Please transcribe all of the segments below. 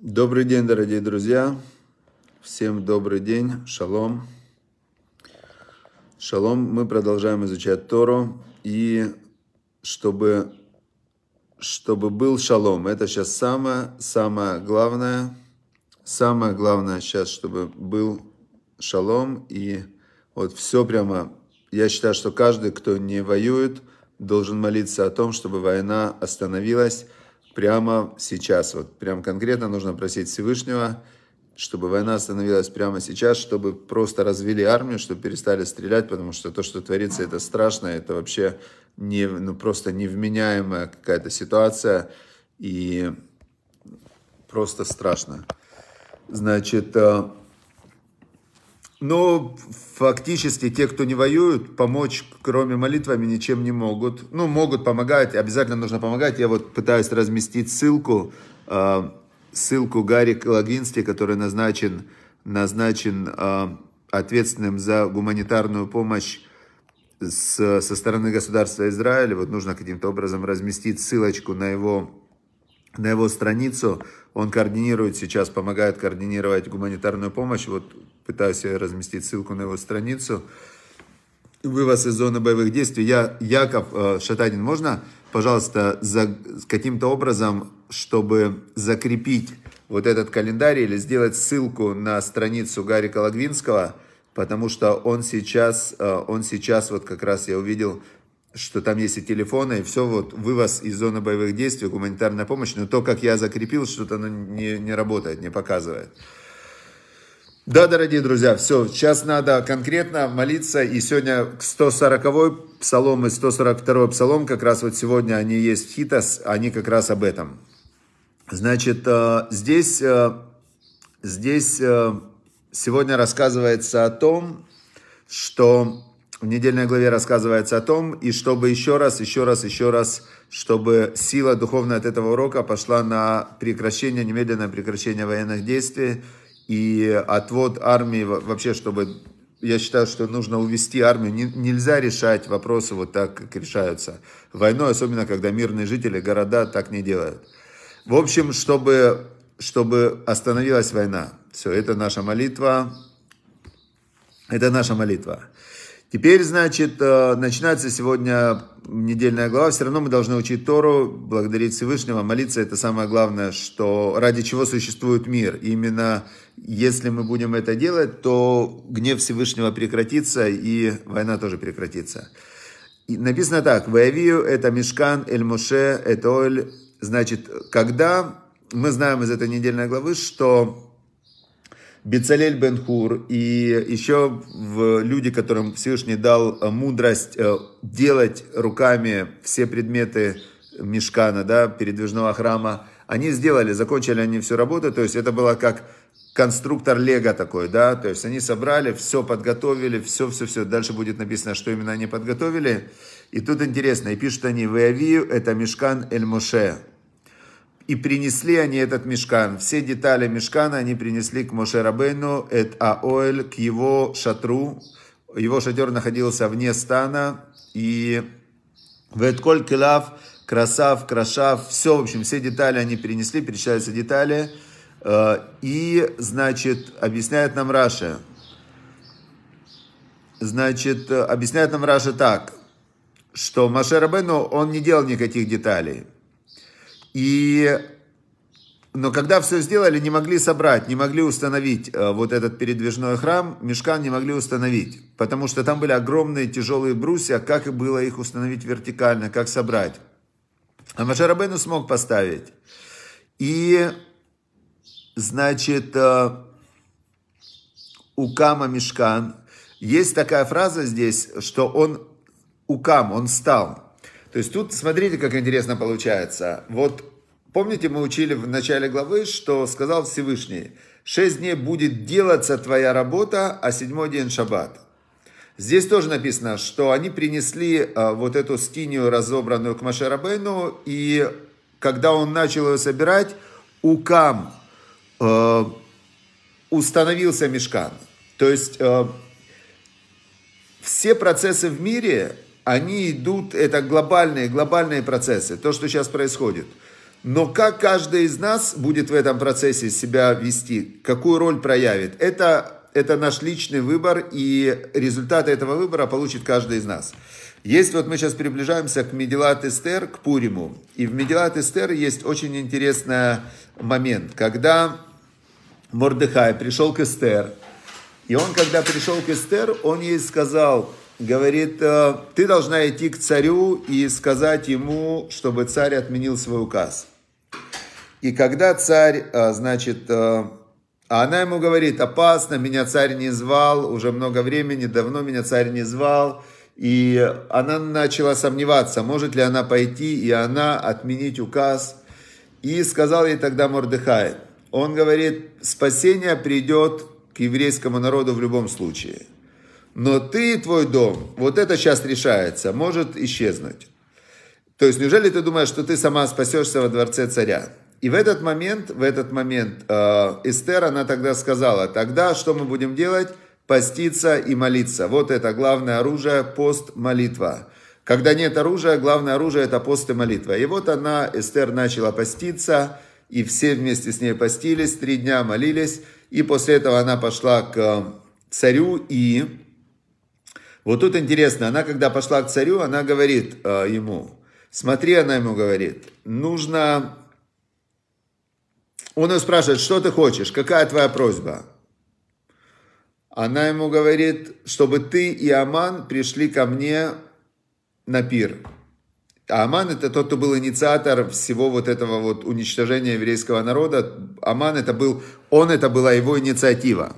Добрый день, дорогие друзья. Всем добрый день. Шалом. Шалом. Мы продолжаем изучать Тору. И чтобы, чтобы был шалом, это сейчас самое, самое главное. Самое главное сейчас, чтобы был шалом. И вот все прямо, я считаю, что каждый, кто не воюет, должен молиться о том, чтобы война остановилась прямо сейчас. Вот прям конкретно нужно просить Всевышнего, чтобы война остановилась прямо сейчас, чтобы просто развели армию, чтобы перестали стрелять, потому что то, что творится, это страшно, это вообще не, ну, просто невменяемая какая-то ситуация, и просто страшно. Значит, э, ну, фактически те, кто не воюют, помочь, кроме молитвами, ничем не могут. Ну, могут помогать, обязательно нужно помогать. Я вот пытаюсь разместить ссылку, э, ссылку Гарри Калагински, который назначен, назначен э, ответственным за гуманитарную помощь с, со стороны государства Израиля. Вот нужно каким-то образом разместить ссылочку на его на его страницу. Он координирует сейчас, помогает координировать гуманитарную помощь. Вот Пытаюсь разместить ссылку на его страницу. Вывоз из зоны боевых действий. Я, Яков э, Шатанин, можно, пожалуйста, за, каким-то образом, чтобы закрепить вот этот календарь или сделать ссылку на страницу Гарика Лагвинского, потому что он сейчас, э, он сейчас вот как раз я увидел, что там есть и телефоны, и все, вот вывоз из зоны боевых действий, гуманитарная помощь, но то, как я закрепил, что-то оно не, не работает, не показывает. Да, дорогие друзья, все, сейчас надо конкретно молиться, и сегодня 140-й псалом и 142-й псалом, как раз вот сегодня они есть в Хитас, они как раз об этом. Значит, э, здесь, э, здесь э, сегодня рассказывается о том, что в недельной главе рассказывается о том, и чтобы еще раз, еще раз, еще раз, чтобы сила духовная от этого урока пошла на прекращение, немедленное прекращение военных действий, и отвод армии вообще, чтобы я считаю, что нужно увести армию. нельзя решать вопросы вот так, как решаются войной, особенно когда мирные жители города так не делают. В общем, чтобы, чтобы остановилась война. Все, это наша молитва. Это наша молитва. Теперь, значит, э, начинается сегодня недельная глава. Все равно мы должны учить Тору, благодарить Всевышнего, молиться. Это самое главное, что ради чего существует мир. Именно если мы будем это делать, то гнев Всевышнего прекратится и война тоже прекратится. И написано так, «Ваявию» — это Мешкан, эль это оль. Значит, когда, мы знаем из этой недельной главы, что Бецалель бен Хур и еще люди, которым Всевышний дал э, мудрость э, делать руками все предметы мешкана, да, передвижного храма, они сделали, закончили они всю работу, то есть это было как конструктор Лего такой, да, то есть они собрали, все подготовили, все-все-все, дальше будет написано, что именно они подготовили, и тут интересно, и пишут они, в Веавию, это мешкан Эль-Моше, и принесли они этот мешкан. Все детали мешкана они принесли к Моше Рабейну, эт Аоэль, к его шатру. Его шатер находился вне стана. И Ветколь Килав, Красав, Крашав, все, в общем, все детали они перенесли, перечисляются детали. Э, и, значит, объясняет нам Раша. Значит, э, объясняет нам Раша так, что Машер Абену, он не делал никаких деталей. И но когда все сделали, не могли собрать, не могли установить э, вот этот передвижной храм, мешкан не могли установить, потому что там были огромные тяжелые брусья, как и было их установить вертикально, как собрать. А Машарабену смог поставить. И значит, э, Укама Мешкан. Есть такая фраза здесь, что он Укам, он стал. То есть тут, смотрите, как интересно получается. Вот помните, мы учили в начале главы, что сказал Всевышний, «Шесть дней будет делаться твоя работа, а седьмой день шаббат». Здесь тоже написано, что они принесли э, вот эту скинию, разобранную к Машарабейну, и когда он начал ее собирать, Укам, э, установился мешкан. То есть э, все процессы в мире, они идут, это глобальные, глобальные процессы, то, что сейчас происходит. Но как каждый из нас будет в этом процессе себя вести, какую роль проявит, это, это наш личный выбор, и результаты этого выбора получит каждый из нас. Есть вот мы сейчас приближаемся к Медилат Эстер, к Пуриму. И в Медилат Эстер есть очень интересный момент, когда Мордыхай пришел к Эстер. И он, когда пришел к Эстер, он ей сказал, говорит, «Э, ты должна идти к царю и сказать ему, чтобы царь отменил свой указ. И когда царь, э, значит, э, а она ему говорит, опасно, меня царь не звал, уже много времени, давно меня царь не звал. И она начала сомневаться, может ли она пойти, и она отменить указ. И сказал ей тогда Мордыхай, он говорит, спасение придет к еврейскому народу в любом случае. Но ты и твой дом, вот это сейчас решается, может исчезнуть. То есть, неужели ты думаешь, что ты сама спасешься во дворце царя? И в этот момент, в этот момент э, Эстер, она тогда сказала, тогда что мы будем делать? Поститься и молиться. Вот это главное оружие, пост, молитва. Когда нет оружия, главное оружие это пост и молитва. И вот она, Эстер, начала поститься, и все вместе с ней постились, три дня молились, и после этого она пошла к э, царю, и вот тут интересно, она когда пошла к царю, она говорит э, ему, смотри, она ему говорит, нужно, он ее спрашивает, что ты хочешь, какая твоя просьба? Она ему говорит, чтобы ты и Аман пришли ко мне на пир. А Аман это тот, кто был инициатор всего вот этого вот уничтожения еврейского народа. Аман это был, он это была его инициатива.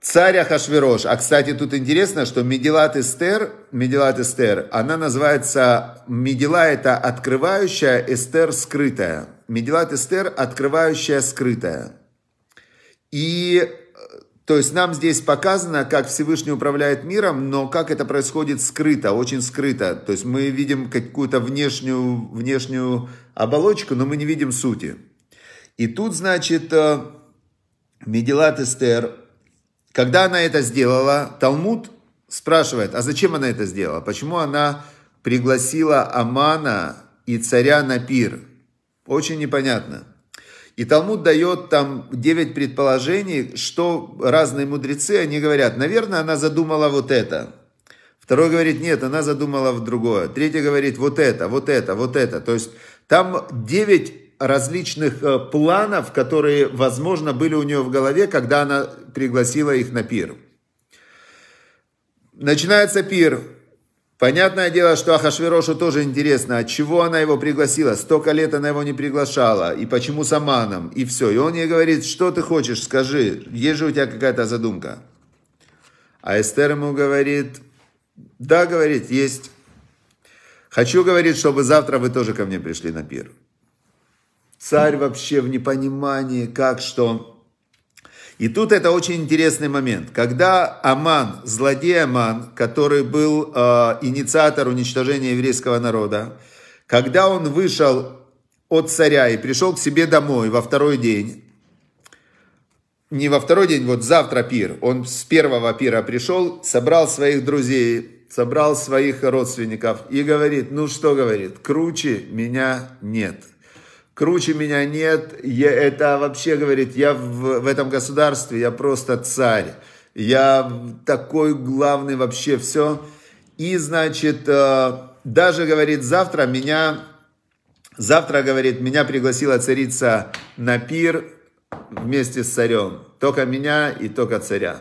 Царь Ахашверош. А, кстати, тут интересно, что Медилат Эстер, Медилат Эстер, она называется, Медила это открывающая, Эстер скрытая. Медилат Эстер открывающая скрытая. И то есть нам здесь показано, как Всевышний управляет миром, но как это происходит скрыто, очень скрыто. То есть мы видим какую-то внешнюю, внешнюю оболочку, но мы не видим сути. И тут, значит, э, Медилат Эстер, когда она это сделала, Талмуд спрашивает, а зачем она это сделала? Почему она пригласила Амана и царя на пир? Очень непонятно. И Талмуд дает там 9 предположений, что разные мудрецы, они говорят, наверное, она задумала вот это. Второй говорит, нет, она задумала в другое. Третий говорит, вот это, вот это, вот это. То есть там 9 различных э, планов, которые, возможно, были у нее в голове, когда она пригласила их на пир. Начинается пир. Понятное дело, что Ахашверошу тоже интересно, от чего она его пригласила, столько лет она его не приглашала, и почему с Аманом, и все. И он ей говорит, что ты хочешь, скажи, есть же у тебя какая-то задумка. А Эстер ему говорит, да, говорит, есть. Хочу, говорит, чтобы завтра вы тоже ко мне пришли на пир. Царь вообще в непонимании, как что. И тут это очень интересный момент. Когда Аман, злодей Аман, который был э, инициатор уничтожения еврейского народа, когда он вышел от царя и пришел к себе домой во второй день, не во второй день, вот завтра пир, он с первого пира пришел, собрал своих друзей, собрал своих родственников и говорит, ну что говорит, круче меня нет – круче меня нет, я, это вообще, говорит, я в, в этом государстве, я просто царь, я такой главный вообще, все. И, значит, э, даже, говорит, завтра меня, завтра, говорит, меня пригласила царица на пир вместе с царем, только меня и только царя.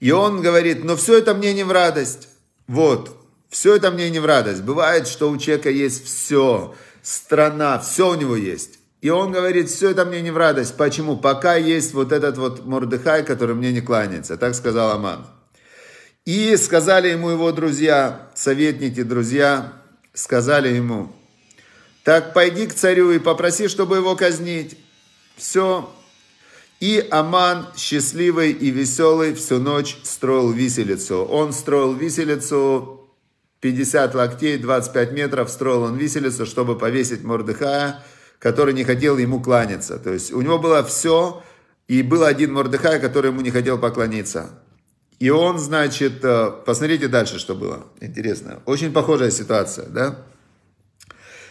И он говорит, но «Ну, все это мне не в радость, вот, все это мне не в радость. Бывает, что у человека есть все, страна, все у него есть. И он говорит, все это мне не в радость. Почему? Пока есть вот этот вот Мордыхай, который мне не кланяется. Так сказал Аман. И сказали ему его друзья, советники, друзья, сказали ему, так пойди к царю и попроси, чтобы его казнить. Все. И Аман, счастливый и веселый, всю ночь строил виселицу. Он строил виселицу 50 локтей, 25 метров строил он виселицу, чтобы повесить Мордыхая, который не хотел ему кланяться. То есть у него было все, и был один Мордыхай, который ему не хотел поклониться. И он, значит, э, посмотрите дальше, что было. Интересно. Очень похожая ситуация, да?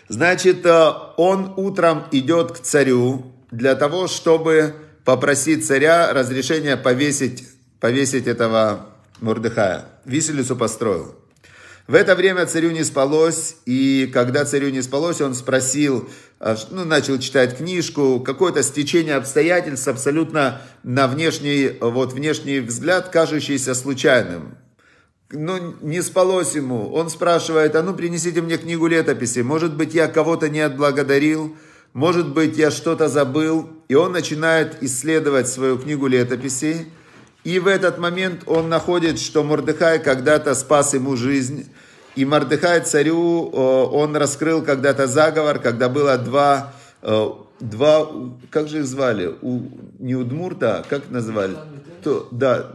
Значит, э, он утром идет к царю для того, чтобы попросить царя разрешения повесить, повесить этого Мордыхая. Виселицу построил. В это время царю не спалось, и когда царю не спалось, он спросил, а, ну, начал читать книжку, какое-то стечение обстоятельств абсолютно на внешний, вот, внешний взгляд, кажущийся случайным. Ну, не спалось ему. Он спрашивает, а ну, принесите мне книгу летописи. Может быть, я кого-то не отблагодарил, может быть, я что-то забыл. И он начинает исследовать свою книгу летописей. И в этот момент он находит, что Мордыхай когда-то спас ему жизнь. И Мордыхай царю, э, он раскрыл когда-то заговор, когда было два, э, два как же их звали, у, не Удмурта, а как назвали? То, да,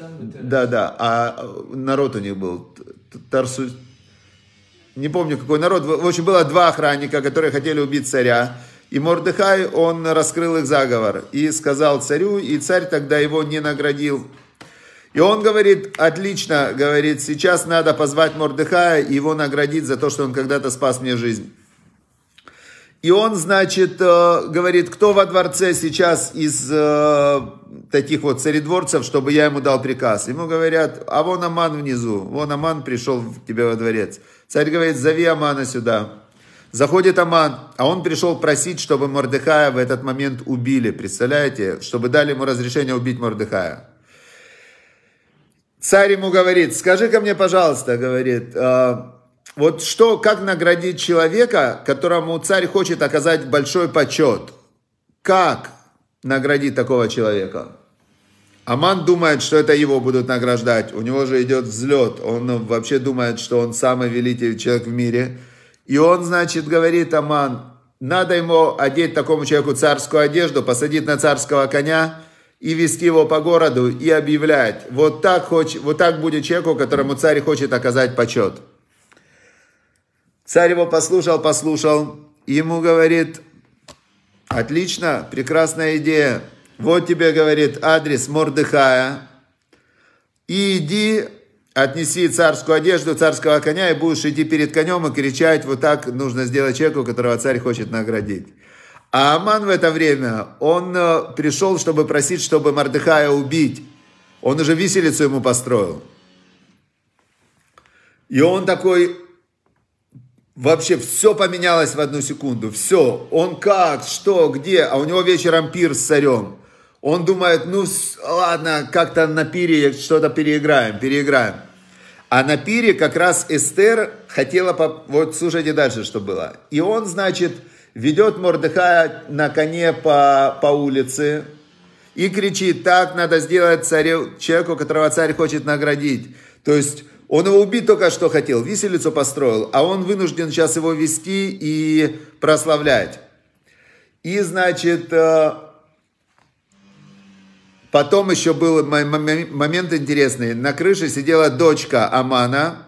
да, да, а э, народ у них был, Тарсу, не помню какой народ, в общем, было два охранника, которые хотели убить царя. И Мордыхай, он раскрыл их заговор и сказал царю, и царь тогда его не наградил. И он говорит, отлично, говорит, сейчас надо позвать Мордыхая и его наградить за то, что он когда-то спас мне жизнь. И он, значит, э, говорит, кто во дворце сейчас из э, таких вот царедворцев, чтобы я ему дал приказ. Ему говорят, а вон Аман внизу, вон Аман пришел к тебе во дворец. Царь говорит, зови Амана сюда. Заходит Аман, а он пришел просить, чтобы Мордыхая в этот момент убили. Представляете? Чтобы дали ему разрешение убить Мордыхая. Царь ему говорит, скажи ко мне, пожалуйста, говорит, «А, вот что, как наградить человека, которому царь хочет оказать большой почет? Как наградить такого человека? Аман думает, что это его будут награждать. У него же идет взлет. Он вообще думает, что он самый великий человек в мире – и он, значит, говорит, Аман, надо ему одеть такому человеку царскую одежду, посадить на царского коня и вести его по городу и объявлять. Вот так, хоч, вот так будет человеку, которому царь хочет оказать почет. Царь его послушал, послушал. ему говорит, отлично, прекрасная идея. Вот тебе, говорит, адрес Мордыхая. И иди отнеси царскую одежду царского коня, и будешь идти перед конем и кричать, вот так нужно сделать человеку, которого царь хочет наградить. А Аман в это время, он э, пришел, чтобы просить, чтобы Мардыхая убить. Он уже виселицу ему построил. И он такой, вообще все поменялось в одну секунду, все. Он как, что, где, а у него вечером пир с царем. Он думает, ну ладно, как-то на пире что-то переиграем, переиграем. А на пире как раз Эстер хотела... Поп... Вот слушайте дальше, что было. И он, значит, ведет Мордыхая на коне по, по улице и кричит, так надо сделать царю, человеку, которого царь хочет наградить. То есть он его убить только что хотел, виселицу построил, а он вынужден сейчас его вести и прославлять. И, значит, э, Потом еще был момент интересный. На крыше сидела дочка Амана,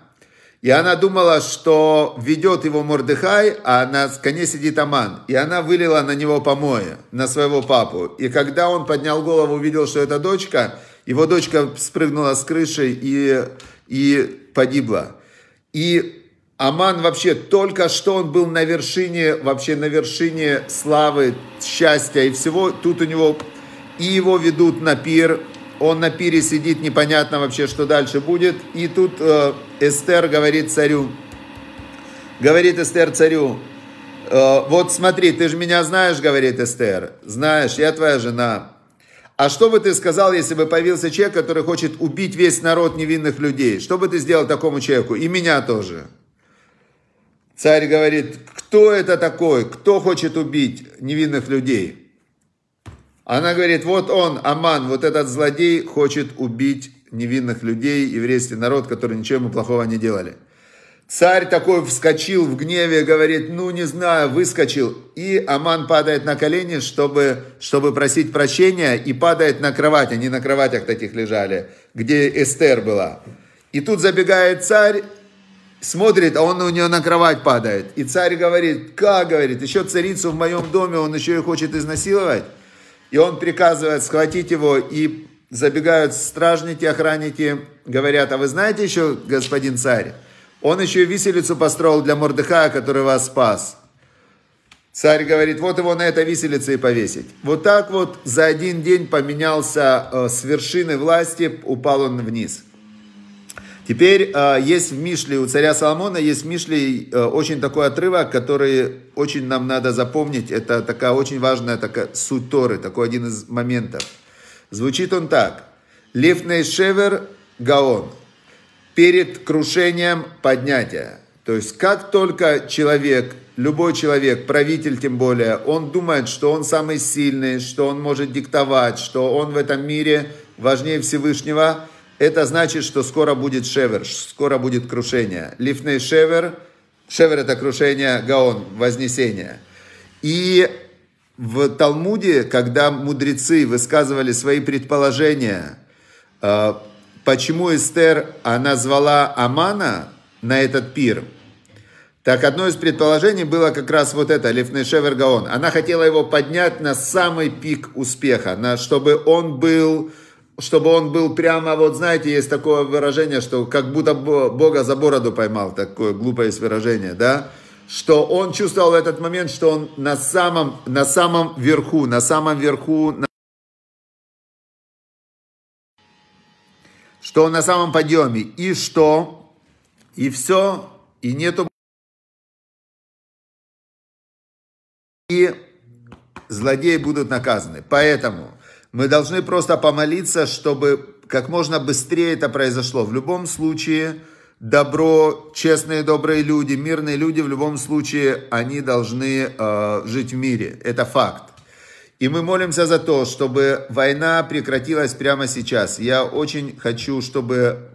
и она думала, что ведет его Мордыхай, а на коне сидит Аман. И она вылила на него помои, на своего папу. И когда он поднял голову, увидел, что это дочка, его дочка спрыгнула с крыши и, и погибла. И Аман вообще только что он был на вершине, вообще на вершине славы, счастья и всего. Тут у него и его ведут на пир. Он на пире сидит, непонятно вообще, что дальше будет. И тут э, Эстер говорит царю, говорит Эстер царю, э, вот смотри, ты же меня знаешь, говорит Эстер, знаешь, я твоя жена. А что бы ты сказал, если бы появился человек, который хочет убить весь народ невинных людей? Что бы ты сделал такому человеку? И меня тоже. Царь говорит, кто это такой? Кто хочет убить невинных людей? Она говорит, вот он, Аман, вот этот злодей хочет убить невинных людей, еврейский народ, который ничего ему плохого не делали. Царь такой вскочил в гневе, говорит, ну не знаю, выскочил. И Аман падает на колени, чтобы, чтобы просить прощения, и падает на кровать. Они на кроватях таких лежали, где Эстер была. И тут забегает царь, смотрит, а он у нее на кровать падает. И царь говорит, как, говорит, еще царицу в моем доме, он еще и хочет изнасиловать. И он приказывает схватить его, и забегают стражники, охранники, говорят, а вы знаете еще, господин царь, он еще и виселицу построил для Мордыхая, который вас спас. Царь говорит, вот его на это виселице и повесить. Вот так вот за один день поменялся э, с вершины власти, упал он вниз – Теперь а, есть в Мишле, у царя Соломона есть в Мишле а, очень такой отрывок, который очень нам надо запомнить. Это такая очень важная такая суть Торы, такой один из моментов. Звучит он так. Лифней шевер гаон. Перед крушением поднятия. То есть как только человек, любой человек, правитель тем более, он думает, что он самый сильный, что он может диктовать, что он в этом мире важнее Всевышнего – это значит, что скоро будет шевер, скоро будет крушение. Лифней шевер, шевер это крушение, гаон, вознесение. И в Талмуде, когда мудрецы высказывали свои предположения, э, почему Эстер, она звала Амана на этот пир, так одно из предположений было как раз вот это, Лифней Шевер Гаон. Она хотела его поднять на самый пик успеха, на, чтобы он был чтобы он был прямо, вот знаете, есть такое выражение, что как будто Бога за бороду поймал, такое глупое выражение, да, что он чувствовал в этот момент, что он на самом, на самом верху, на самом верху, на... что он на самом подъеме, и что, и все, и нету... И злодеи будут наказаны. Поэтому мы должны просто помолиться, чтобы как можно быстрее это произошло. В любом случае, добро, честные, добрые люди, мирные люди, в любом случае, они должны э, жить в мире. Это факт. И мы молимся за то, чтобы война прекратилась прямо сейчас. Я очень хочу, чтобы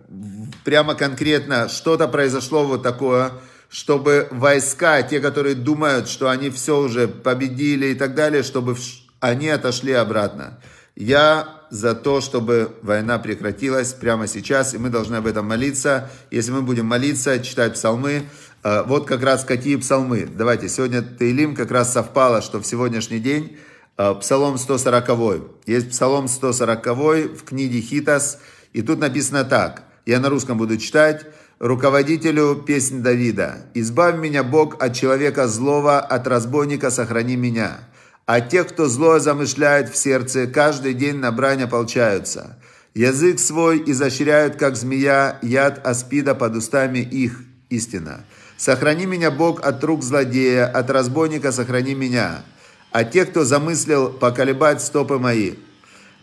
прямо конкретно что-то произошло вот такое, чтобы войска, те, которые думают, что они все уже победили и так далее, чтобы они отошли обратно. Я за то, чтобы война прекратилась прямо сейчас, и мы должны об этом молиться. Если мы будем молиться, читать псалмы, э, вот как раз какие псалмы. Давайте, сегодня Таилим как раз совпало, что в сегодняшний день э, псалом 140. Есть псалом 140 в книге Хитас, и тут написано так. Я на русском буду читать. Руководителю песни Давида. «Избавь меня, Бог, от человека злого, от разбойника сохрани меня». А те, кто злое замышляет в сердце, каждый день на брань ополчаются. Язык свой изощряют, как змея, яд аспида под устами их. Истина. Сохрани меня, Бог, от рук злодея, от разбойника сохрани меня. А те, кто замыслил поколебать стопы мои,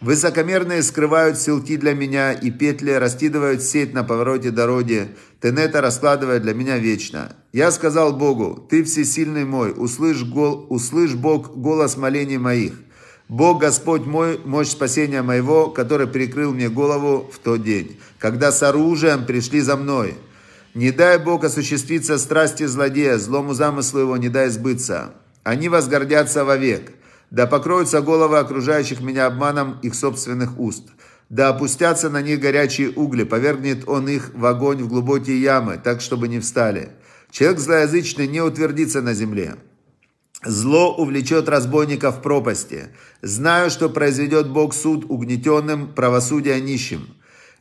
Высокомерные скрывают селки для меня и петли, раскидывают сеть на повороте дороги. Тенета раскладывает для меня вечно. Я сказал Богу, Ты всесильный мой, услышь, гол, услышь Бог голос молений моих. Бог Господь мой, мощь спасения моего, который прикрыл мне голову в тот день, когда с оружием пришли за мной. Не дай Бог осуществиться страсти злодея, злому замыслу его не дай сбыться. Они возгордятся вовек. Да покроются головы окружающих меня обманом их собственных уст. Да опустятся на них горячие угли, повергнет он их в огонь в глубокие ямы, так, чтобы не встали. Человек злоязычный не утвердится на земле. Зло увлечет разбойника в пропасти. Знаю, что произведет Бог суд угнетенным, правосудие нищим.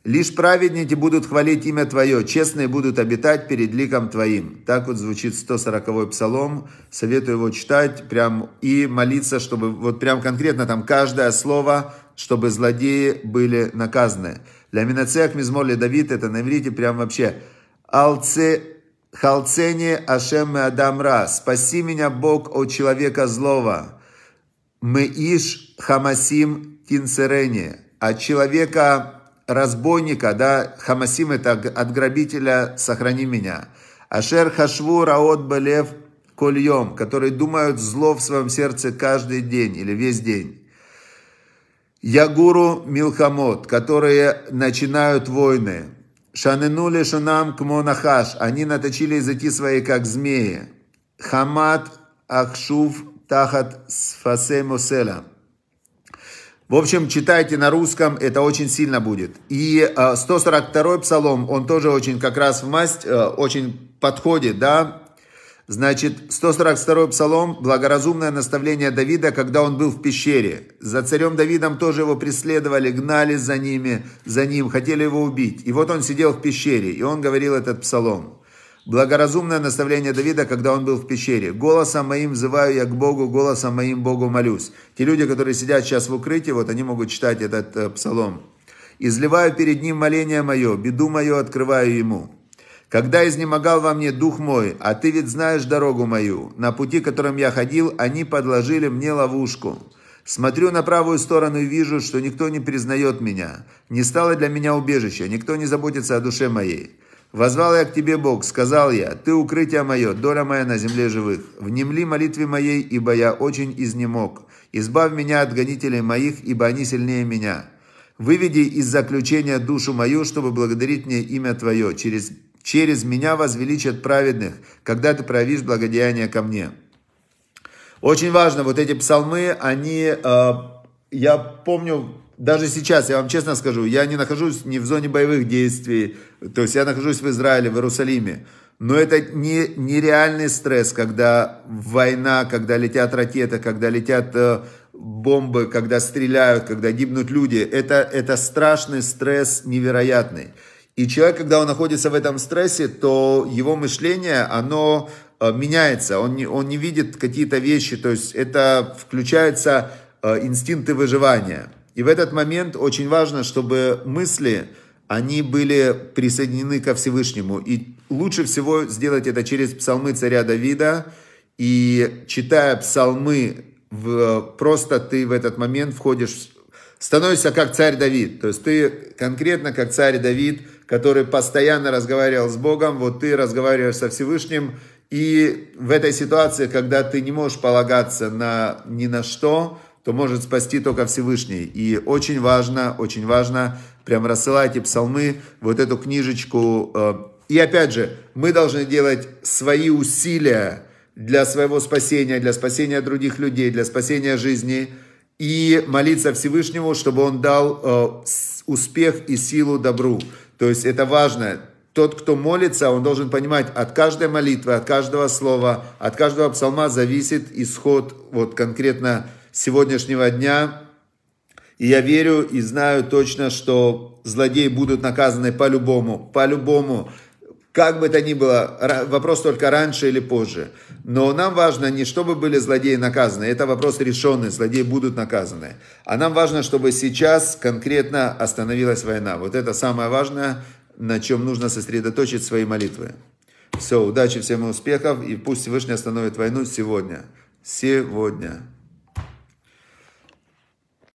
Лишь праведники будут хвалить имя Твое, честные будут обитать перед ликом Твоим. Так вот звучит 140-й псалом. Советую его читать прям и молиться, чтобы вот прям конкретно там каждое слово, чтобы злодеи были наказаны. Для Минацех Мизмоли Давид это на иврите прям вообще. Алце Халцени Ашем Адамра. Спаси меня, Бог, от человека злого. Мы иш хамасим кинцерене. От человека разбойника, да, хамасим это от грабителя, сохрани меня. Ашер хашву раот балев кольем, которые думают зло в своем сердце каждый день или весь день. Ягуру Милхамот, которые начинают войны. Шаненули шанам кмонахаш, они наточили языки свои, как змеи. Хамат ахшув тахат сфасемуселя. В общем, читайте на русском, это очень сильно будет. И 142-й э, псалом, он тоже очень как раз в масть, э, очень подходит, да. Значит, 142-й псалом, благоразумное наставление Давида, когда он был в пещере. За царем Давидом тоже его преследовали, гнали за ними, за ним, хотели его убить. И вот он сидел в пещере, и он говорил этот псалом. Благоразумное наставление Давида, когда он был в пещере. «Голосом моим взываю я к Богу, голосом моим Богу молюсь». Те люди, которые сидят сейчас в укрытии, вот они могут читать этот э, псалом. «Изливаю перед ним моление мое, беду мою открываю ему». Когда изнемогал во мне дух мой, а ты ведь знаешь дорогу мою, на пути, которым я ходил, они подложили мне ловушку. Смотрю на правую сторону и вижу, что никто не признает меня. Не стало для меня убежища, никто не заботится о душе моей. «Возвал я к тебе, Бог, сказал я, ты укрытие мое, доля моя на земле живых. Внемли молитве моей, ибо я очень изнемог. Избавь меня от гонителей моих, ибо они сильнее меня. Выведи из заключения душу мою, чтобы благодарить мне имя Твое. Через, через меня возвеличат праведных, когда Ты проявишь благодеяние ко мне». Очень важно, вот эти псалмы, они, э, я помню, даже сейчас, я вам честно скажу, я не нахожусь не в зоне боевых действий, то есть я нахожусь в Израиле, в Иерусалиме. Но это не, нереальный стресс, когда война, когда летят ракеты, когда летят э, бомбы, когда стреляют, когда гибнут люди. Это, это страшный стресс невероятный. И человек, когда он находится в этом стрессе, то его мышление, оно э, меняется. Он не, он не видит какие-то вещи, то есть это включаются э, инстинкты выживания. И в этот момент очень важно, чтобы мысли, они были присоединены ко Всевышнему. И лучше всего сделать это через псалмы царя Давида. И читая псалмы, в, просто ты в этот момент входишь, становишься как царь Давид. То есть ты конкретно как царь Давид, который постоянно разговаривал с Богом, вот ты разговариваешь со Всевышним, и в этой ситуации, когда ты не можешь полагаться на ни на что, то может спасти только Всевышний. И очень важно, очень важно, прям рассылайте псалмы, вот эту книжечку. Э. И опять же, мы должны делать свои усилия для своего спасения, для спасения других людей, для спасения жизни. И молиться Всевышнему, чтобы он дал э, успех и силу добру. То есть это важно тот, кто молится, он должен понимать, от каждой молитвы, от каждого слова, от каждого псалма зависит исход вот конкретно сегодняшнего дня. И я верю и знаю точно, что злодеи будут наказаны по-любому, по-любому. Как бы то ни было, вопрос только раньше или позже. Но нам важно не чтобы были злодеи наказаны, это вопрос решенный, злодеи будут наказаны. А нам важно, чтобы сейчас конкретно остановилась война. Вот это самое важное, на чем нужно сосредоточить свои молитвы. Все, удачи всем и успехов, и пусть Всевышний остановит войну сегодня. Сегодня.